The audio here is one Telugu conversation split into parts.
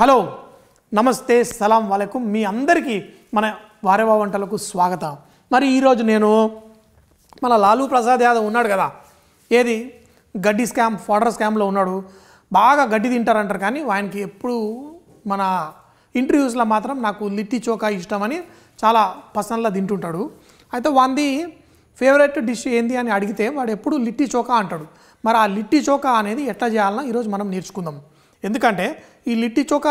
హలో నమస్తే సలాం వాళ్ళకు మీ అందరికీ మన వారేవా వంటలకు స్వాగతం మరి ఈరోజు నేను మన లాలూ ప్రసాద్ యాదవ్ ఉన్నాడు కదా ఏది గడ్డి స్కామ్ ఫోడర్ స్కామ్లో ఉన్నాడు బాగా గడ్డి తింటారంటారు కానీ ఆయనకి ఎప్పుడు మన ఇంటర్వ్యూస్లో మాత్రం నాకు లిట్టి చోకా ఇష్టమని చాలా పర్సనల్గా తింటుంటాడు అయితే వాంది ఫేవరెట్ డిష్ ఏంది అని అడిగితే వాడు ఎప్పుడు లిట్టి చోకా అంటాడు మరి ఆ లిట్టి చోకా అనేది ఎట్లా చేయాలన్నా ఈరోజు మనం నేర్చుకుందాం ఎందుకంటే ఈ లిట్టి చోక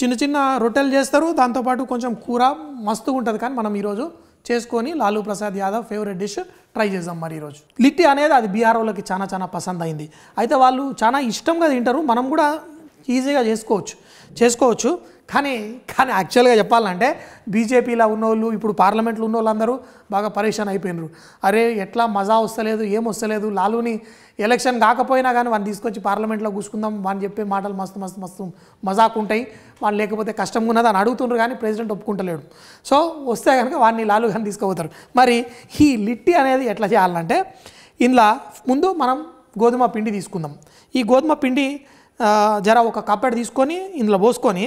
చిన్న చిన్న రొట్టెలు చేస్తారు దాంతోపాటు కొంచెం కూర మస్తుగా ఉంటుంది కానీ మనం ఈరోజు చేసుకొని Lalu Prasad Yadav favourite dish try చేద్దాం మరి ఈరోజు లిట్టి అనేది అది బీఆర్ఓలకి చాలా చాలా పసంద్ అయింది అయితే వాళ్ళు చాలా ఇష్టంగా తింటారు మనం కూడా ఈజీగా చేసుకోవచ్చు చేసుకోవచ్చు కానీ కానీ యాక్చువల్గా చెప్పాలంటే బీజేపీలో ఉన్నోళ్ళు ఇప్పుడు పార్లమెంట్లో ఉన్న వాళ్ళందరూ బాగా పరేషాన్ అయిపోయినారు అరే ఎట్లా మజా వస్తలేదు ఏం వస్తలేదు లాలుని ఎలక్షన్ కాకపోయినా కానీ వాడిని తీసుకొచ్చి పార్లమెంట్లో కూసుకుందాం వాడిని చెప్పే మాటలు మస్తు మస్తు మస్తు మజాకు ఉంటాయి వాళ్ళు లేకపోతే కష్టంగా ఉన్నది అని అడుగుతుండ్రు కానీ ప్రెసిడెంట్ ఒప్పుకుంటలేడు సో వస్తే కనుక వాడిని లాలు కానీ తీసుకుపోతారు మరి ఈ లిట్టి అనేది ఎట్లా చేయాలంటే ఇందులో ముందు మనం గోధుమ పిండి తీసుకుందాం ఈ గోధుమ పిండి జర ఒక కప్పెడ తీసుకొని ఇందులో పోసుకొని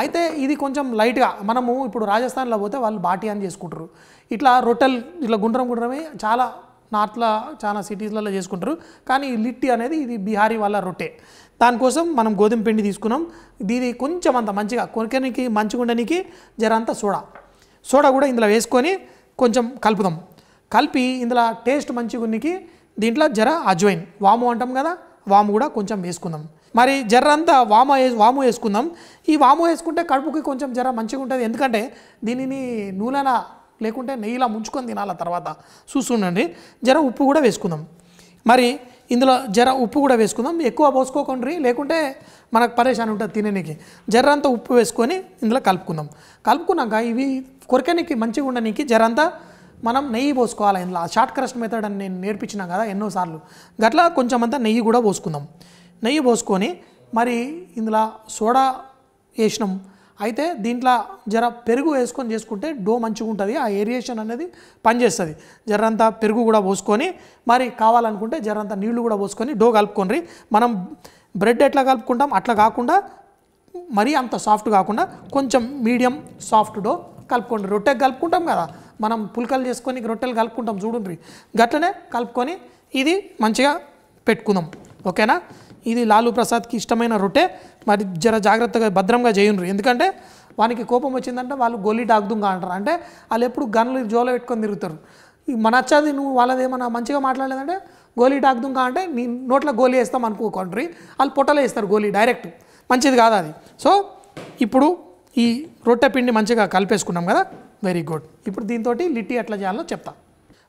అయితే ఇది కొంచెం లైట్గా మనము ఇప్పుడు రాజస్థాన్లో పోతే వాళ్ళు బాటి అని చేసుకుంటారు ఇట్లా రొట్టెలు ఇట్లా గుండ్రం గుండ్రమే చాలా నార్త్లో చాలా సిటీస్లలో చేసుకుంటారు కానీ లిట్టి అనేది ఇది బీహారీ వాళ్ళ రొట్టె దానికోసం మనం గోధుమ పిండి తీసుకున్నాం దీని కొంచెం అంత మంచిగా కొరికనికి మంచిగా ఉండడానికి జర అంత సోడా సోడా కూడా ఇందులో వేసుకొని కొంచెం కలుపుదాం కలిపి ఇందులో టేస్ట్ మంచిగా ఉనికి దీంట్లో జర అజ్వైన్ వాము అంటాం కదా వాము కూడా కొంచెం వేసుకుందాం మరి జర్రంతా వామ వాము వేసుకుందాం ఈ వాము వేసుకుంటే కడుపుకి కొంచెం జర మంచిగా ఉంటుంది ఎందుకంటే దీనిని నూనెన లేకుంటే నెయ్యిలా ముంచుకొని తినాల తర్వాత చూస్తుండండి జర ఉప్పు కూడా వేసుకుందాం మరి ఇందులో జర ఉప్పు కూడా వేసుకుందాం ఎక్కువ పోసుకోకండి లేకుంటే మనకు పరేషాన్ ఉంటుంది తిననీకి జర అంతా ఉప్పు వేసుకొని ఇందులో కలుపుకుందాం కలుపుకున్నాక ఇవి కొరకనికి మంచిగా ఉండడానికి జర అంతా మనం నెయ్యి పోసుకోవాలి ఇందులో షార్ట్ క్రస్ట్ మెథడ్ అని నేను నేర్పించినా కదా ఎన్నోసార్లు గట్లా కొంచెం అంతా నెయ్యి కూడా పోసుకుందాం నెయ్యి పోసుకొని మరి ఇందులో సోడా వేసినాం అయితే దీంట్లో జర పెరుగు వేసుకొని చేసుకుంటే డో మంచిగా ఉంటుంది ఆ ఏరియేషన్ అనేది పనిచేస్తుంది జరంతా పెరుగు కూడా పోసుకొని మరి కావాలనుకుంటే జరంతా నీళ్లు కూడా పోసుకొని డో కలుపుకొని మనం బ్రెడ్ ఎట్లా కలుపుకుంటాం అట్లా కాకుండా మరీ అంత సాఫ్ట్ కాకుండా కొంచెం మీడియం సాఫ్ట్ డో కలుపుకోండి రొట్టెకి కలుపుకుంటాం కదా మనం పుల్కలు చేసుకొని రొట్టెలు కలుపుకుంటాం చూడండి గట్లనే కలుపుకొని ఇది మంచిగా పెట్టుకుందాం ఓకేనా ఇది లాలూ ప్రసాద్కి ఇష్టమైన రొట్టే మరి జర జాగ్రత్తగా భద్రంగా చేయుండ్రు ఎందుకంటే వానికి కోపం వచ్చిందంటే వాళ్ళు గోలీ డాగ్దుంగా అంటారు అంటే వాళ్ళు ఎప్పుడు గన్లు జోలో పెట్టుకొని తిరుగుతారు మన వచ్చేది నువ్వు వాళ్ళది ఏమన్నా మంచిగా మాట్లాడలేదంటే గోలీ డాగ్దుంగా అంటే నీ నోట్లో గోలీ వేస్తాం అనుకో కంట్రీ వాళ్ళు పొట్టలే వేస్తారు గోలీ డైరెక్ట్ మంచిది కాదు అది సో ఇప్పుడు ఈ రొట్టె పిండి మంచిగా కలిపేసుకున్నాం కదా వెరీ గుడ్ ఇప్పుడు దీంతో లిట్టి ఎట్లా చేయాలో చెప్తాను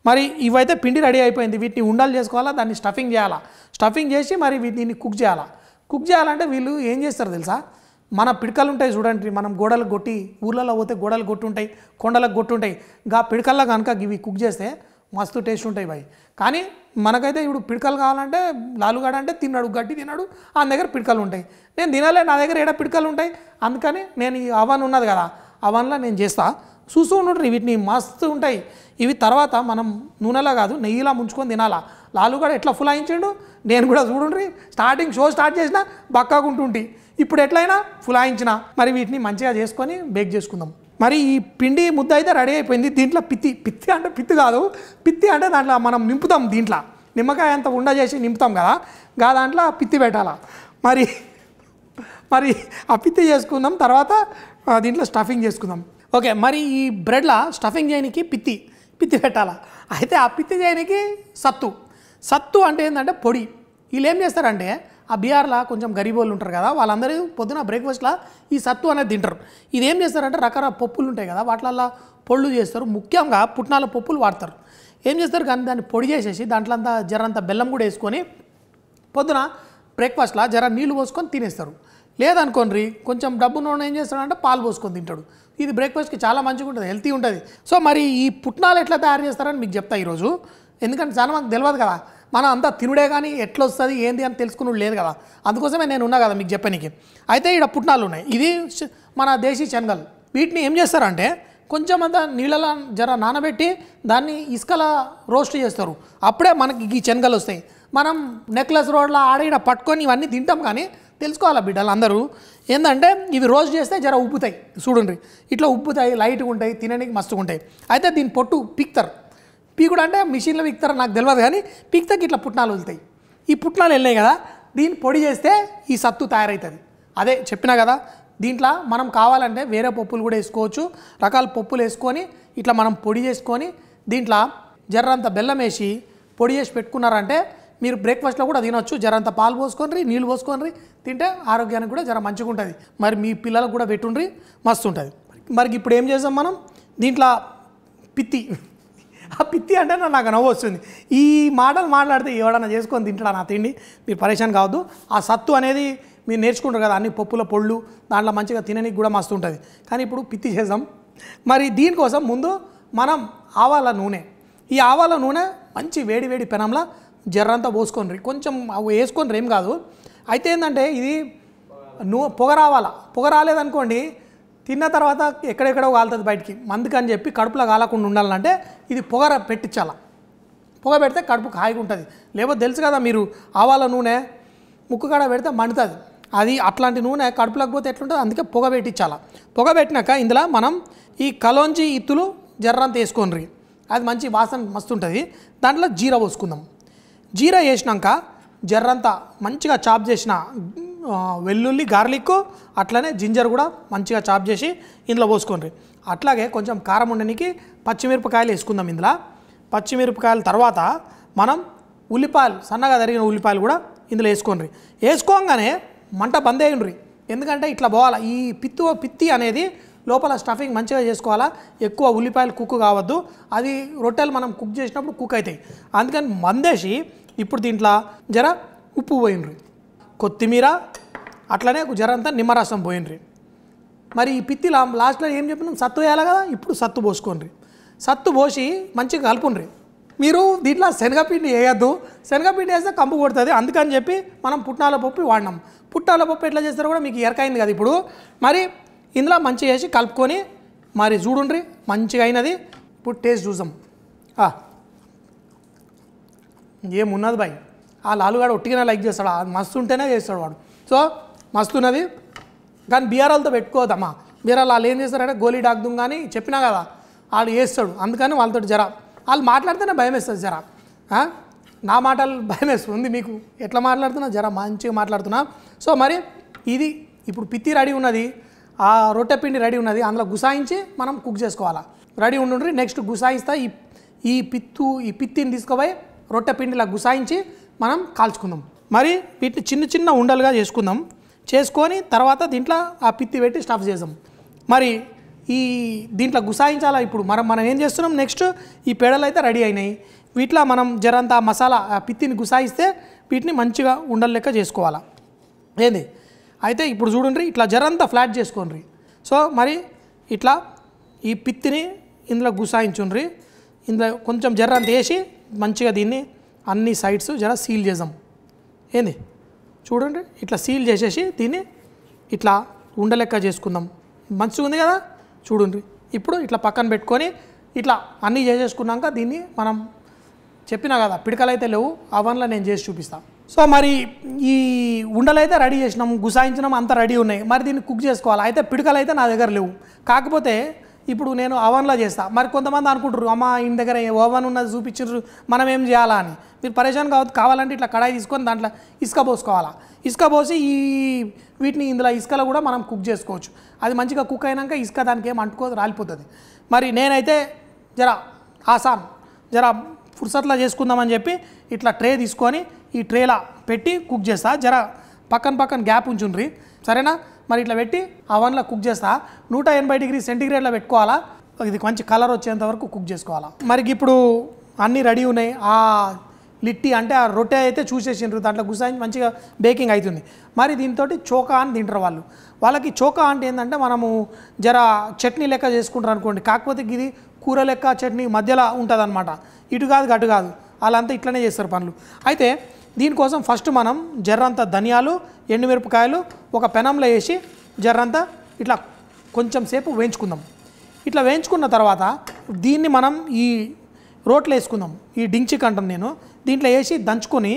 మరి ఇవైతే పిండి రెడీ అయిపోయింది వీటిని ఉండాలి చేసుకోవాలా దాన్ని స్టఫింగ్ చేయాలా స్టఫింగ్ చేసి మరి దీన్ని కుక్ చేయాలా కుక్ చేయాలంటే వీళ్ళు ఏం చేస్తారు తెలుసా మన పిడకలు ఉంటాయి చూడండి మనం గోడలు కొట్టి ఊర్లలో పోతే గోడలు కొట్టుంటాయి కొండలకు కొట్టుంటాయి గా పిడకల్లో కనుక ఇవి కుక్ చేస్తే మస్తు టేస్ట్ ఉంటాయి భయ్ కానీ మనకైతే ఇప్పుడు పిడకలు కావాలంటే లాలుగాడ అంటే తిన్నాడు గట్టి తిన్నాడు ఆ దగ్గర పిడకలు ఉంటాయి నేను తినాలే నా దగ్గర ఏడా పిడకలు ఉంటాయి అందుకని నేను ఈ అవన్ ఉన్నది కదా అవన్లో నేను చేస్తాను చూస్తూ ఉండండి వీటిని మస్తు ఉంటాయి ఇవి తర్వాత మనం నూనెలో కాదు నెయ్యిలా ముంచుకొని తినాలా లాలు కూడా ఎట్లా ఫులాయించిండు నేను కూడా చూడండి స్టార్టింగ్ షో స్టార్ట్ చేసినా గుంటుంటి ఇప్పుడు ఎట్లయినా ఫులాయించిన మరి వీటిని మంచిగా చేసుకొని బేక్ చేసుకుందాం మరి ఈ పిండి ముద్ద అయితే రెడీ అయిపోయింది దీంట్లో పిత్తి పిత్తి అంటే పిత్తి కాదు పిత్తి అంటే దాంట్లో మనం నింపుతాం దీంట్లో నిమ్మకాయ అంత ఉండ చేసి నింపుతాం కదా గా దాంట్లో పిత్తి పెట్టాలా మరి మరి ఆ పిత్తి చేసుకుందాం తర్వాత దీంట్లో స్టఫింగ్ చేసుకుందాం ఓకే మరి ఈ బ్రెడ్లా స్టఫింగ్ చేయడానికి పిత్తి పిత్తి పెట్టాలా అయితే ఆ పిత్తి చేయడానికి సత్తు సత్తు అంటే ఏంటంటే పొడి వీళ్ళు ఏం చేస్తారంటే ఆ బీహార్లో కొంచెం వాళ్ళు ఉంటారు కదా వాళ్ళందరూ పొద్దున బ్రేక్ఫాస్ట్లో ఈ సత్తు అనేది తింటారు ఇది ఏం చేస్తారంటే రకరకాల పప్పులు ఉంటాయి కదా వాటిలల్లో పొళ్ళు చేస్తారు ముఖ్యంగా పుట్నాల పప్పులు వాడతారు ఏం చేస్తారు కానీ దాన్ని పొడి చేసేసి దాంట్లో అంతా జరంత బెల్లం కూడా వేసుకొని పొద్దున బ్రేక్ఫాస్ట్లో జర నీళ్ళు పోసుకొని తినేస్తారు లేదనుకోండి కొంచెం నూనె ఏం చేస్తాడంటే పాలు పోసుకొని తింటాడు ఇది బ్రేక్ఫాస్ట్కి చాలా మంచిగా ఉంటుంది హెల్తీ ఉంటుంది సో మరి ఈ పుట్నాలు ఎట్లా తయారు చేస్తారని మీకు చెప్తా ఈరోజు ఎందుకంటే చాలా మనకు తెలియదు కదా మనం అంతా తినుడే కానీ ఎట్లా వస్తుంది ఏంది అని తెలుసుకుని లేదు కదా అందుకోసమే నేను ఉన్నా కదా మీకు చెప్పానికి అయితే ఇక్కడ పుట్నాలు ఉన్నాయి ఇది మన దేశీ శనగలు వీటిని ఏం చేస్తారంటే కొంచెం అంతా నీళ్ళలో జర నానబెట్టి దాన్ని ఇసుకల రోస్ట్ చేస్తారు అప్పుడే మనకి ఈ శనగలు వస్తాయి మనం నెక్లెస్ రోడ్లో ఆడ ఇక్కడ పట్టుకొని ఇవన్నీ తింటాం కానీ తెలుసుకోవాలి బిడ్డలు అందరూ ఏంటంటే ఇవి రోజు చేస్తే జర ఉబ్బుతాయి చూడండి ఇట్లా ఉబ్బుతాయి లైట్గా ఉంటాయి తినడానికి మస్తుగా ఉంటాయి అయితే దీని పొట్టు పీక్తారు పీకుడు అంటే మిషన్లో పీక్తారు నాకు తెలియదు కానీ పీక్తకి ఇట్లా పుట్నాలు వదులుతాయి ఈ పుట్నాలు వెళ్ళాయి కదా దీన్ని పొడి చేస్తే ఈ సత్తు తయారవుతుంది అదే చెప్పినా కదా దీంట్లో మనం కావాలంటే వేరే పప్పులు కూడా వేసుకోవచ్చు రకాల పప్పులు వేసుకొని ఇట్లా మనం పొడి చేసుకొని దీంట్లో జర్రంత బెల్లం వేసి పొడి చేసి పెట్టుకున్నారంటే మీరు బ్రేక్ఫాస్ట్లో కూడా తినొచ్చు అంత పాలు పోసుకొని నీళ్ళు పోసుకొని తింటే ఆరోగ్యానికి కూడా జర మంచిగా ఉంటుంది మరి మీ పిల్లలకు కూడా పెట్టుండ్రి మస్తు ఉంటుంది మరి ఇప్పుడు ఏం చేసాం మనం దీంట్లో పిత్తి ఆ పిత్తి అంటే నాకు నవ్వు వస్తుంది ఈ మాటలు మాట్లాడితే ఎవడన్నా చేసుకొని దీంట్లో నా తిండి మీరు పరేషాన్ కావద్దు ఆ సత్తు అనేది మీరు నేర్చుకుంటారు కదా అన్ని పప్పుల పొళ్ళు దాంట్లో మంచిగా తిననీకి కూడా మస్తు ఉంటుంది కానీ ఇప్పుడు పిత్తి చేద్దాం మరి దీనికోసం ముందు మనం ఆవాల నూనె ఈ ఆవాల నూనె మంచి వేడి వేడి పెనంలో జర్రంతా పోసుకోండి కొంచెం వేసుకొని రేం కాదు అయితే ఏంటంటే ఇది నువ్వు పొగ రావాలా పొగ రాలేదనుకోండి తిన్న తర్వాత ఎక్కడెక్కడో కాలుతుంది బయటికి మందుకని చెప్పి కడుపులో కాలకుండా ఉండాలంటే ఇది పొగ పెట్టించాల పొగ పెడితే కడుపు హాయిగా ఉంటుంది లేకపోతే తెలుసు కదా మీరు ఆవాల నూనె ముక్కు కాడ పెడితే మండుతుంది అది అట్లాంటి నూనె కడుపులోకి పోతే ఎట్లుంటుంది అందుకే పొగ పెట్టించాల పొగ పెట్టినాక ఇందులో మనం ఈ కలోంచి ఇత్తులు జర్రంత వేసుకోండి అది మంచి వాసన మస్తు ఉంటుంది దాంట్లో జీరా పోసుకుందాం జీరా వేసినాక జర్రంతా మంచిగా చాప్ చేసిన వెల్లుల్లి గార్లిక్ అట్లనే జింజర్ కూడా మంచిగా చాప్ చేసి ఇందులో పోసుకోండి అట్లాగే కొంచెం కారం ఉండడానికి పచ్చిమిరపకాయలు వేసుకుందాం ఇందులో పచ్చిమిరపకాయల తర్వాత మనం ఉల్లిపాయలు సన్నగా తరిగిన ఉల్లిపాయలు కూడా ఇందులో వేసుకోండి వేసుకోగానే మంట బంద్ అయ్యండ్రి ఎందుకంటే ఇట్లా పోవాలా ఈ పిత్తు పిత్తి అనేది లోపల స్టఫింగ్ మంచిగా చేసుకోవాలా ఎక్కువ ఉల్లిపాయలు కుక్ కావద్దు అది రొట్టెలు మనం కుక్ చేసినప్పుడు కుక్ అవుతాయి అందుకని మందేసి ఇప్పుడు దీంట్లో జర ఉప్పు పోయినరు కొత్తిమీర అట్లనే జర అంతా నిమ్మరసం పోయినరు మరి ఈ పిత్తి లాస్ట్లో ఏం చెప్పినాం సత్తు వేయాలి కదా ఇప్పుడు సత్తు పోసుకోండి సత్తు పోసి మంచిగా కలుపుండ్రి మీరు దీంట్లో శనగపిండి వేయద్దు శనగపిండి వేస్తే కంపు కొడుతుంది అందుకని చెప్పి మనం పుట్నాల పప్పు వాడినాం పుట్టాల పప్పు ఎట్లా చేస్తారో కూడా మీకు ఎరకైంది కదా ఇప్పుడు మరి ఇందులో మంచిగా వేసి కలుపుకొని మరి చూడుండ్రి మంచిగా అయినది ఇప్పుడు టేస్ట్ చూసాం ఏమున్నది బాయ్ ఆ లాలుగాడు ఒట్టిగా లైక్ చేస్తాడు మస్తు ఉంటేనే చేస్తాడు వాడు సో మస్తు ఉన్నది కానీ బీఆర్ఎల్తో పెట్టుకోవద్దమ్మా బీఆర్ఎల్ వాళ్ళు ఏం చేస్తారంటే గోలీ డాక్దుం కానీ చెప్పినా కదా వాడు వేస్తాడు అందుకని వాళ్ళతో జరా వాళ్ళు మాట్లాడితేనే భయం వేస్తుంది జరా నా మాటలు భయం వేస్తుంది మీకు ఎట్లా మాట్లాడుతున్నా జరా మంచిగా మాట్లాడుతున్నా సో మరి ఇది ఇప్పుడు పిత్తి రెడీ ఉన్నది ఆ రొట్టె పిండి రెడీ ఉన్నది అందులో గుసాయించి మనం కుక్ చేసుకోవాలా రెడీ ఉండు నెక్స్ట్ గుసాయిస్తా ఈ ఈ పిత్తు ఈ పిత్తిని తీసుకోబోయి రొట్టె పిండి గుసాయించి మనం కాల్చుకుందాం మరి వీటిని చిన్న చిన్న ఉండలుగా చేసుకుందాం చేసుకొని తర్వాత దీంట్లో ఆ పిత్తి పెట్టి స్టఫ్ చేద్దాం మరి ఈ దీంట్లో గుసాయించాలా ఇప్పుడు మనం మనం ఏం చేస్తున్నాం నెక్స్ట్ ఈ పేడలు అయితే రెడీ అయినాయి వీటిలో మనం జరంత మసాలా ఆ పిత్తిని గుసాయిస్తే వీటిని మంచిగా ఉండలు లెక్క చేసుకోవాలా ఏంది అయితే ఇప్పుడు చూడండి ఇట్లా జరంతా ఫ్లాట్ చేసుకోండి సో మరి ఇట్లా ఈ పిత్తిని ఇందులో గుసాయించుండ్రి ఇందులో కొంచెం జర్రంత వేసి మంచిగా దీన్ని అన్ని సైడ్స్ జర సీల్ చేద్దాం ఏంది చూడండి ఇట్లా సీల్ చేసేసి దీన్ని ఇట్లా ఉండలెక్క చేసుకుందాం మంచిగా ఉంది కదా చూడండి ఇప్పుడు ఇట్లా పక్కన పెట్టుకొని ఇట్లా అన్నీ చేసేసుకున్నాక దీన్ని మనం చెప్పినా కదా పిడకలు అయితే లేవు అవన్నీ నేను చేసి చూపిస్తాను సో మరి ఈ ఉండలు అయితే రెడీ చేసినాం గుసాయించినాం అంతా రెడీ ఉన్నాయి మరి దీన్ని కుక్ చేసుకోవాలి అయితే పిడకలు అయితే నా దగ్గర లేవు కాకపోతే ఇప్పుడు నేను అవన్లా చేస్తాను మరి కొంతమంది అనుకుంటారు అమ్మ ఇంటి దగ్గర ఓవన్ ఉన్నది చూపించారు మనం ఏం చేయాలా అని మీరు పరేషాన్ కావద్దు కావాలంటే ఇట్లా కడాయి తీసుకొని దాంట్లో ఇసుక పోసుకోవాలా ఇసుక పోసి ఈ వీటిని ఇందులో ఇసుకలో కూడా మనం కుక్ చేసుకోవచ్చు అది మంచిగా కుక్ అయినాక ఇసుక దానికి ఏం అంటుకో రాలిపోతుంది మరి నేనైతే జరా ఆసాన్ జర ఫుర్సత్లా చేసుకుందామని చెప్పి ఇట్లా ట్రే తీసుకొని ఈ ట్రేలా పెట్టి కుక్ చేస్తా జర పక్కన పక్కన గ్యాప్ ఉంచుండ్రి సరేనా మరి ఇట్లా పెట్టి అవన్నీ కుక్ చేస్తా నూట ఎనభై డిగ్రీ సెంటీగ్రేడ్లో పెట్టుకోవాలా ఇది మంచి కలర్ వచ్చేంత వరకు కుక్ చేసుకోవాలా మరి ఇప్పుడు అన్నీ రెడీ ఉన్నాయి ఆ లిట్టి అంటే ఆ రొట్టె అయితే చూసేసిండ్రు దాంట్లో గుసాయించి మంచిగా బేకింగ్ అవుతుంది మరి దీంతో చోకా అని తింటారు వాళ్ళు వాళ్ళకి చోకా అంటే ఏంటంటే మనము జర చట్నీ లెక్క చేసుకుంటారు అనుకోండి కాకపోతే ఇది కూర లెక్క చట్నీ మధ్యలో ఉంటుంది అనమాట ఇటు కాదు అటు కాదు వాళ్ళంతా ఇట్లనే చేస్తారు పనులు అయితే దీనికోసం ఫస్ట్ మనం జర్రంత ధనియాలు ఎండుమిరపకాయలు ఒక పెనంలో వేసి జర్రంత ఇట్లా కొంచెం సేపు వేయించుకుందాం ఇట్లా వేయించుకున్న తర్వాత దీన్ని మనం ఈ రోట్లో వేసుకుందాం ఈ డించిక్ అంటాను నేను దీంట్లో వేసి దంచుకొని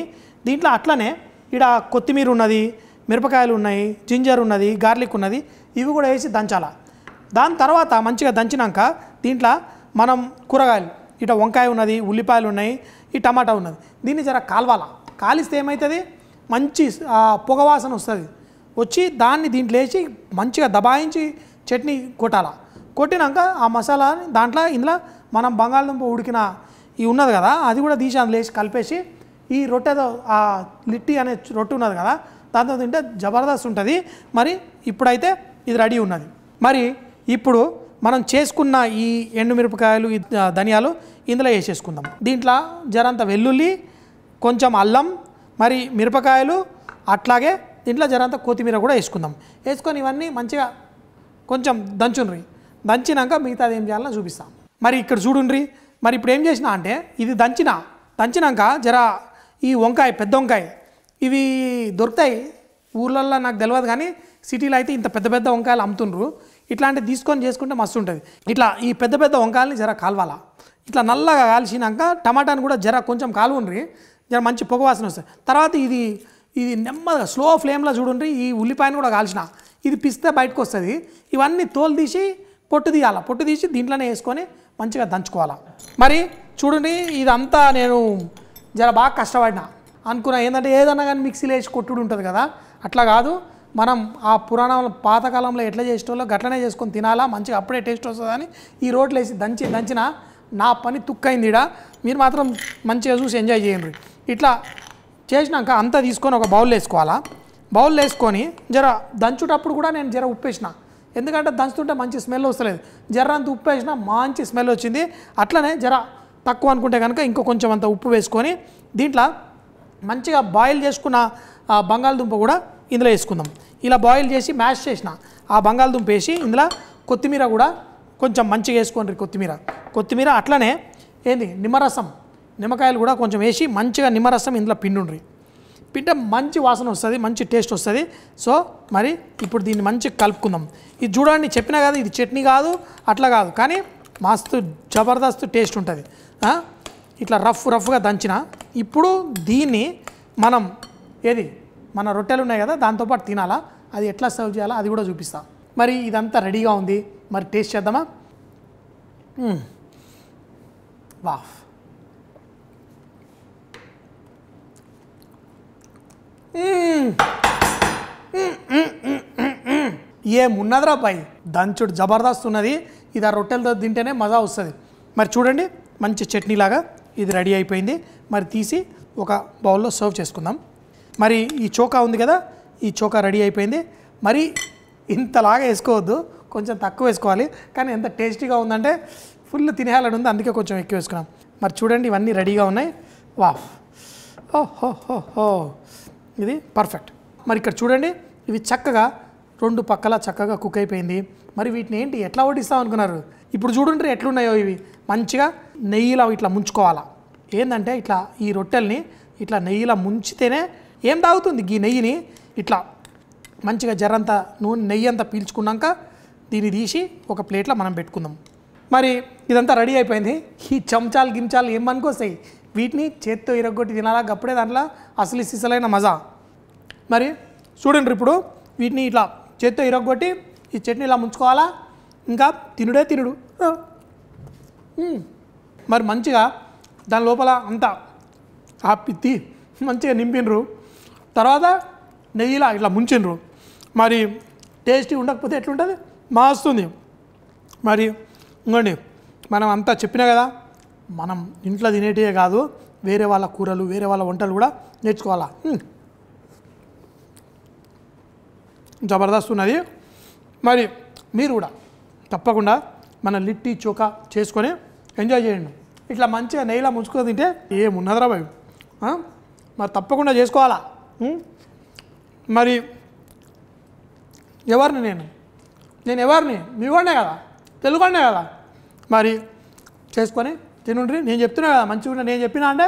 దీంట్లో అట్లనే ఇక్కడ కొత్తిమీర ఉన్నది మిరపకాయలు ఉన్నాయి జింజర్ ఉన్నది గార్లిక్ ఉన్నది ఇవి కూడా వేసి దంచాల దాని తర్వాత మంచిగా దంచినాక దీంట్లో మనం కూరగాయలు ఇట వంకాయ ఉన్నది ఉల్లిపాయలు ఉన్నాయి ఈ టమాటా ఉన్నది దీన్ని జర కాల్వాలా కాలిస్తే ఏమవుతుంది మంచి పొగవాసన వస్తుంది వచ్చి దాన్ని దీంట్లో వేసి మంచిగా దబాయించి చట్నీ కొట్టాల కొట్టినాక ఆ మసాలాని దాంట్లో ఇందులో మనం బంగాళదుంప ఉడికిన ఈ ఉన్నది కదా అది కూడా తీసి అందులో వేసి కలిపేసి ఈ రొట్టెతో ఆ లిట్టి అనే రొట్టె ఉన్నది కదా దాంతో తింటే జబర్దస్త్ ఉంటుంది మరి ఇప్పుడైతే ఇది రెడీ ఉన్నది మరి ఇప్పుడు మనం చేసుకున్న ఈ ఎండుమిరపకాయలు ధనియాలు ఇందులో వేసేసుకుందాం దీంట్లో జరంత వెల్లుల్లి కొంచెం అల్లం మరి మిరపకాయలు అట్లాగే దీంట్లో జరంతా కొత్తిమీర కూడా వేసుకుందాం వేసుకొని ఇవన్నీ మంచిగా కొంచెం దంచుండ్రి దంచినాక మిగతాది ఏం చేయాలని చూపిస్తాం మరి ఇక్కడ చూడుండ్రి మరి ఇప్పుడు ఏం చేసినా అంటే ఇది దంచిన దంచినాక జర ఈ వంకాయ పెద్ద వంకాయ ఇవి దొరుకుతాయి ఊర్లల్లో నాకు తెలియదు కానీ సిటీలో అయితే ఇంత పెద్ద పెద్ద వంకాయలు అమ్ముతుండ్రు ఇట్లాంటివి తీసుకొని చేసుకుంటే మస్తు ఉంటుంది ఇట్లా ఈ పెద్ద పెద్ద వంకాయలని జర కాలవాలా ఇట్లా నల్లగా కాల్చినాక టమాటాని కూడా జర కొంచెం కాలువుండ్రి జర మంచి పొగ వాసన వస్తుంది తర్వాత ఇది ఇది నెమ్మదిగా స్లో ఫ్లేమ్లో చూడండి ఈ ఉల్లిపాయను కూడా కాల్చిన ఇది పిస్తే బయటకు వస్తుంది ఇవన్నీ తోలు తీసి పొట్టు తీయాలి పొట్టు తీసి దీంట్లోనే వేసుకొని మంచిగా దంచుకోవాలి మరి చూడండి ఇదంతా నేను జర బాగా కష్టపడిన అనుకున్నా ఏంటంటే ఏదన్నా కానీ మిక్సీలో వేసి కొట్టుడు ఉంటుంది కదా అట్లా కాదు మనం ఆ పురాణం పాతకాలంలో ఎట్లా చేసేటోళ్ళో గట్లనే చేసుకొని తినాలా మంచిగా అప్పుడే టేస్ట్ వస్తుందని ఈ రోట్లో వేసి దంచి దంచిన నా పని తుక్కైందిడా మీరు మాత్రం మంచిగా చూసి ఎంజాయ్ చేయండి ఇట్లా చేసినాక అంతా తీసుకొని ఒక బౌల్ వేసుకోవాలా బౌల్ వేసుకొని జర దంచుటప్పుడు కూడా నేను జర ఉప్పేసిన ఎందుకంటే దంచుతుంటే మంచి స్మెల్ వస్తలేదు జర అంత ఉప్పు వేసినా మంచి స్మెల్ వచ్చింది అట్లనే జర తక్కువ అనుకుంటే కనుక ఇంకో కొంచెం అంత ఉప్పు వేసుకొని దీంట్లో మంచిగా బాయిల్ చేసుకున్న బంగాళదుంప కూడా ఇందులో వేసుకుందాం ఇలా బాయిల్ చేసి మ్యాష్ చేసిన ఆ బంగాళదుంప వేసి ఇందులో కొత్తిమీర కూడా కొంచెం మంచిగా వేసుకోండి కొత్తిమీర కొత్తిమీర అట్లనే ఏంది నిమ్మరసం నిమ్మకాయలు కూడా కొంచెం వేసి మంచిగా నిమ్మరసం ఇందులో పిండుండ్రి పిండ మంచి వాసన వస్తుంది మంచి టేస్ట్ వస్తుంది సో మరి ఇప్పుడు దీన్ని మంచిగా కలుపుకుందాం ఇది చూడండి చెప్పినా కదా ఇది చట్నీ కాదు అట్లా కాదు కానీ మస్తు జబర్దస్త్ టేస్ట్ ఉంటుంది ఇట్లా రఫ్ రఫ్గా దంచిన ఇప్పుడు దీన్ని మనం ఏది మన రొట్టెలు ఉన్నాయి కదా దాంతోపాటు తినాలా అది ఎట్లా సర్వ్ చేయాలా అది కూడా చూపిస్తాం మరి ఇదంతా రెడీగా ఉంది మరి టేస్ట్ చేద్దామా Mm. Mm, mm, ఏం ఉన్నదిరా పై దంచుడు జబర్దస్త్ ఉన్నది ఇది ఆ రొట్టెలతో తింటేనే మజా వస్తుంది మరి చూడండి మంచి చట్నీ లాగా ఇది రెడీ అయిపోయింది మరి తీసి ఒక బౌల్లో సర్వ్ చేసుకుందాం మరి ఈ చోకా ఉంది కదా ఈ చోకా రెడీ అయిపోయింది మరి ఇంతలాగా వేసుకోవద్దు కొంచెం తక్కువ వేసుకోవాలి కానీ ఎంత టేస్టీగా ఉందంటే ఫుల్ తినేయాలని ఉంది అందుకే కొంచెం ఎక్కువ వేసుకున్నాం మరి చూడండి ఇవన్నీ రెడీగా ఉన్నాయి వాఫ్ ఓహో ఇది పర్ఫెక్ట్ మరి ఇక్కడ చూడండి ఇవి చక్కగా రెండు పక్కల చక్కగా కుక్ అయిపోయింది మరి వీటిని ఏంటి ఎట్లా వడ్డిస్తాం అనుకున్నారు ఇప్పుడు చూడండి ఎట్లున్నాయో ఇవి మంచిగా నెయ్యిలో ఇట్లా ముంచుకోవాలా ఏంటంటే ఇట్లా ఈ రొట్టెల్ని ఇట్లా నెయ్యిలో ముంచితేనే ఏం తాగుతుంది ఈ నెయ్యిని ఇట్లా మంచిగా జరంతా నూనె నెయ్యి అంతా పీల్చుకున్నాక దీన్ని తీసి ఒక ప్లేట్లో మనం పెట్టుకుందాం మరి ఇదంతా రెడీ అయిపోయింది ఈ చెంచాలు గించాలు ఏం వీటిని చేత్తో ఇరగొట్టి తినాలా అప్పుడే దాంట్లో అసలు సిసలైన మజా మరి చూడండి ఇప్పుడు వీటిని ఇట్లా చేత్తో ఇరగొట్టి ఈ చట్నీ ఇలా ముంచుకోవాలా ఇంకా తినుడే తినుడు మరి మంచిగా దాని లోపల అంతా ఆ పిత్తి మంచిగా నింపినరు తర్వాత నెయ్యిలా ఇట్లా ముంచినరు మరి టేస్టీ ఉండకపోతే ఎట్లుంటుంది మాస్తుంది మరి ఇంకోండి మనం అంతా చెప్పినా కదా మనం ఇంట్లో తినేటే కాదు వేరే వాళ్ళ కూరలు వేరే వాళ్ళ వంటలు కూడా నేర్చుకోవాలా జబర్దస్త్ ఉన్నది మరి మీరు కూడా తప్పకుండా మన లిట్టి చోకా చేసుకొని ఎంజాయ్ చేయండి ఇట్లా మంచిగా నెయ్యి ముంచుకొని తింటే ఏమున్నదరా బాబు మరి తప్పకుండా చేసుకోవాలా మరి ఎవరిని నేను నేను ఎవరిని మీ వాడినే కదా తెలుగునే కదా మరి చేసుకొని తినుండ్రి నేను చెప్తున్నా కదా మంచిగా నేను చెప్పినా అంటే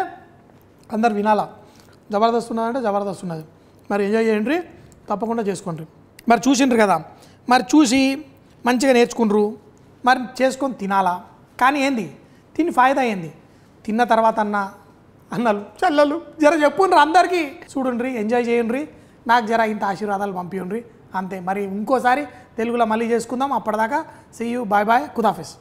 అందరు వినాలా జబర్దస్త్ ఉన్నదంటే జబర్దస్త్ ఉన్నది మరి ఎంజాయ్ చేయండి తప్పకుండా చేసుకోండి మరి చూసిండ్రు కదా మరి చూసి మంచిగా నేర్చుకుండ్రు మరి చేసుకొని తినాలా కానీ ఏంది తిని ఫాయిదా ఏంది తిన్న తర్వాత అన్న అన్నలు చల్లలు జర చెప్పుండ్రు అందరికీ చూడండి ఎంజాయ్ చేయండి నాకు జర ఇంత ఆశీర్వాదాలు పంపించండి అంతే మరి ఇంకోసారి తెలుగులో మళ్ళీ చేసుకుందాం అప్పటిదాకా సీ బాయ్ బాయ్ కుదాఫీస్